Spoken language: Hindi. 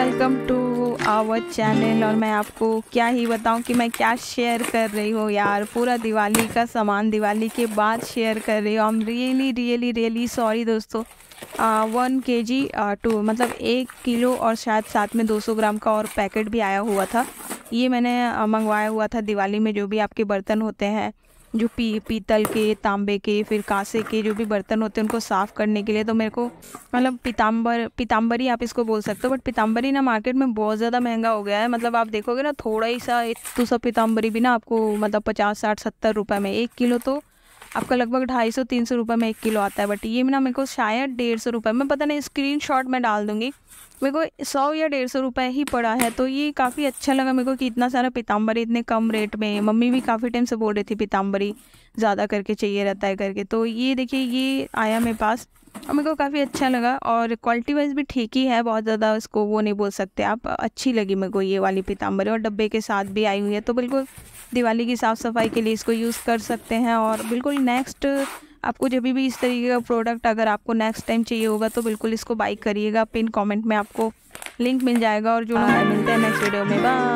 वेलकम टू आवर चैनल और मैं आपको क्या ही बताऊं कि मैं क्या शेयर कर रही हूँ यार पूरा दिवाली का सामान दिवाली के बाद शेयर कर रही हूँ I am really really really sorry दोस्तों वन के जी टू मतलब एक किलो और शायद साथ में 200 ग्राम का और पैकेट भी आया हुआ था ये मैंने मंगवाया हुआ था दिवाली में जो भी आपके बर्तन होते हैं जो पी पीतल के तांबे के फिर कांसे के जो भी बर्तन होते हैं उनको साफ़ करने के लिए तो मेरे को मतलब पीताम्बर पीताम्बरी आप इसको बोल सकते हो बट पीताम्बरी ना मार्केट में बहुत ज़्यादा महंगा हो गया है मतलब आप देखोगे ना थोड़ा ही सा एक तो सब पीताम्बरी भी ना आपको मतलब पचास साठ सत्तर रुपये में एक किलो तो आपका लगभग ढाई सौ तीन सौ रुपये में एक किलो आता है बट ये ना मेरे को शायद डेढ़ सौ रुपये में पता नहीं स्क्रीन शॉट में डाल दूंगी मेरे को सौ या डेढ़ सौ रुपये ही पड़ा है तो ये काफ़ी अच्छा लगा मेरे को कि इतना सारा पीताम्बरी इतने कम रेट में मम्मी भी काफ़ी टाइम से बोल रही थी पीताम्बरी ज़्यादा करके चाहिए रहता है करके तो ये देखिए ये आया मेरे पास और मेरे को काफ़ी अच्छा लगा और क्वालिटी वाइज भी ठीक ही है बहुत ज़्यादा उसको वो नहीं बोल सकते आप अच्छी लगी मेरे को ये वाली पीताम्बरी और डब्बे के साथ भी आई हुई है तो बिल्कुल दिवाली की साफ़ सफाई के लिए इसको यूज़ कर सकते हैं और बिल्कुल नेक्स्ट आपको जब भी इस तरीके का प्रोडक्ट अगर आपको नेक्स्ट टाइम चाहिए होगा तो बिल्कुल इसको बाई करिएगा पिन कमेंट में आपको लिंक मिल जाएगा और जो है मिलते हैं नेक्स्ट वीडियो में बाय